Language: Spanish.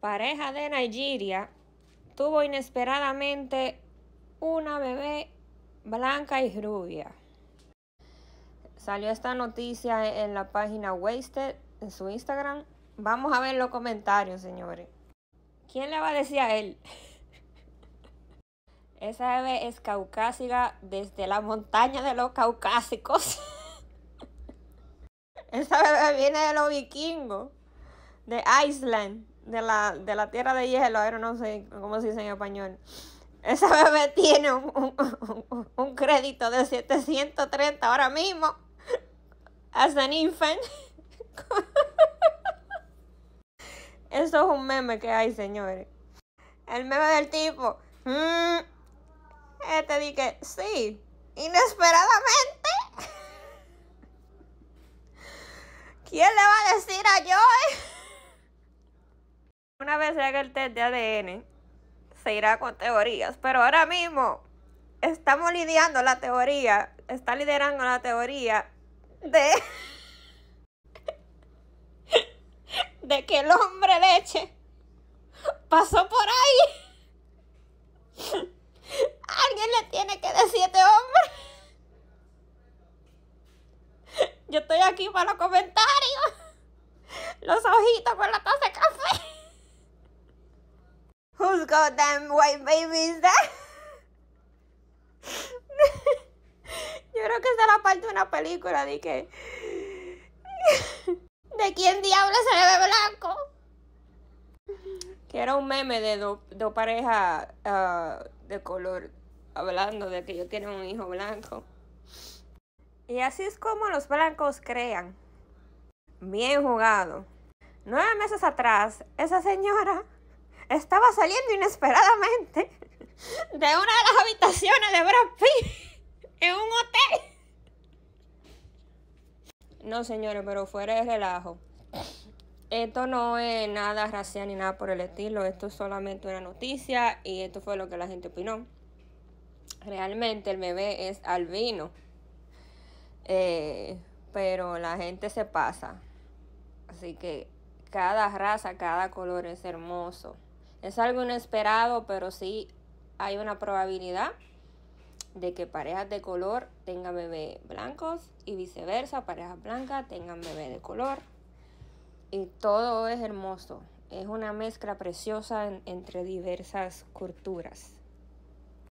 pareja de Nigeria, tuvo inesperadamente una bebé blanca y rubia. Salió esta noticia en la página Wasted, en su Instagram. Vamos a ver los comentarios, señores. ¿Quién le va a decir a él? Esa bebé es caucásica desde la montaña de los caucásicos. Esa bebé viene de los vikingos, de Iceland de la, de la tierra de hielo, no sé cómo se dice en español. Ese bebé tiene un, crédito de 730 ahora mismo. As an infant. Eso es un meme que hay, señores. El meme del tipo. Mm, este dije, sí, inesperadamente. ¿Quién le va a decir a yo vez se el test de ADN, se irá con teorías. Pero ahora mismo estamos lidiando la teoría, está liderando la teoría de, de que el hombre leche pasó por ahí. Alguien le tiene que decirte este hombre. Yo estoy aquí para los comentarios. Los ojitos con la taza de café damn white babies. Yo creo que esa es la parte de una película de que. ¿De quién diablos se le ve blanco? Que era un meme de dos parejas ah, de color hablando de que yo tiene un hijo blanco. Y así es como los blancos crean. Bien jugado. Nueve meses atrás, esa señora estaba saliendo inesperadamente de una de las habitaciones de Brad Pitt en un hotel. No, señores, pero fuera de relajo. Esto no es nada racial ni nada por el estilo. Esto es solamente una noticia y esto fue lo que la gente opinó. Realmente el bebé es albino. Eh, pero la gente se pasa. Así que cada raza, cada color es hermoso. Es algo inesperado, pero sí hay una probabilidad de que parejas de color tengan bebés blancos y viceversa, parejas blancas tengan bebés de color. Y todo es hermoso. Es una mezcla preciosa entre diversas culturas.